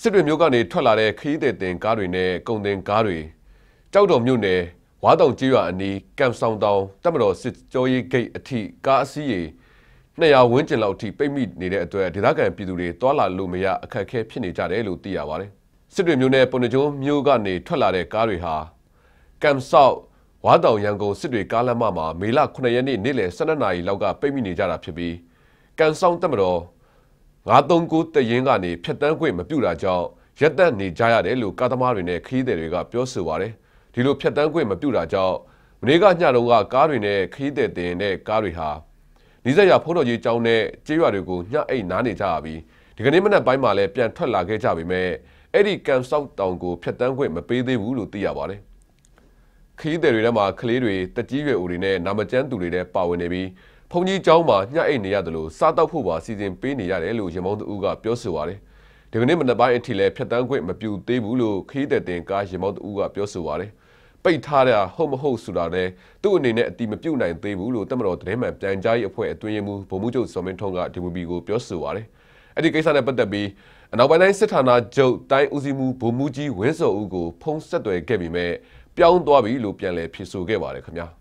စစ်တွေမြို့ကနေထွက်လာတဲ့ခရီးသည်တင်ကားတွေနဲ့ကုန်တင်ကားတွေကြောက်တော်မြို့နယ်ဝါတောင်ကျေးရွာအနီးကံဆောင်တောင်တပ်မတော်စစ်ကြောရေးဂိတ်အထိကားအစီးရေ200ဝန်းကျင်လောက်ထိပိတ်မိနေတဲ့အတွက်ဒေသခံပြည်သူတွေတွာလာလို့မရအခက်အခဲဖြစ်နေကြတယ်လို့သိရပါတယ်။စစ်တွေမြို့နယ်ပုံနှကျုံမြို့ကနေထွက်လာတဲ့ကားတွေဟာကံဆောက်ဝါတောင်ရန်ကုန်စစ်တွေကားလမ်းမမှာမေလ9ရက်နေ့နေ့လယ်12နာရီလောက်ကပိတ်မိနေကြတာဖြစ်ပြီးကံဆောင်တပ်မတော်939တရင်ကနေဖြတ်တန်းခွင့်မပြုတာကြောင့်ရက်သက်နေကြရတယ်လို့ကားသမားတွေနဲ့ခရီးသည်တွေက ပြောဆိုပါတယ်။ဒီလိုဖြတ်တန်းခွင့်မပြုတာကြောင့်မနေ့ကညတုန်းကကားတွေနဲ့ခရီးသည်တင်တဲ့ကားတွေဟာနီးစပ်ရာဖုန်းတော်ကြီးကျောင်းနဲ့ကျေးရွာတွေကိုညအိတ်နားနေကြရပြီးဒီကနေ့မနက်ပိုင်းမှာလည်းပြန်ထွက်လာခဲ့ကြပေမဲ့အဲ့ဒီကံစောက်တောင်ကိုဖြတ်တန်းခွင့်မပေးသေးဘူးလို့သိရပါတယ်။ခရီးသည်တွေထဲမှာကလေးတွေတကြီးရွယ်အိုတွေနဲ့နာမကျန်းသူတွေလည်းပါဝင်နေပြီး။ဖုန်ကြီးကျောင်းမှာညအိတ်နေရတယ်လို့စားတောက်ဖို့ပါစီစဉ်ပေးနေရတယ်လို့ရင်မောင်းသူကပြောဆိုပါတယ်။ဒီကနေ့မနက်ပိုင်းအထိလည်းဖြတ်တန်းခွင့်မပြုသေးဘူးလို့ခီးတဲ့တင်ကားရင်မောင်းသူကပြောဆိုပါတယ်။ပိတ်ထားတာဟုတ်မဟုတ်ဆိုတာလည်းသူ့အနေနဲ့အတိမပြုတ်နိုင်သေးဘူးလို့တမတော်သတင်းမှန်ပြန်ကြားရေးအဖွဲ့အတွင်းရေးမှူးဗိုလ်မှူးချုပ်စောမင်းထွန်းက DWB ကိုပြောဆိုပါတယ်။အဲ့ဒီကိစ္စနဲ့ပတ်သက်ပြီးအနောက်ပိုင်းတိုင်းစစ်ဌာနချုပ်တိုင်းဦးစီးမှူးဗိုလ်မှူးကြီးဝင်းစော်ဦးကိုဖုံးဆက်သွယ်ခဲ့ပြီးမြဲပြောင်းသွားပြီလို့ပြန်လည်ဖြေဆိုခဲ့ပါတယ်ခင်ဗျာ။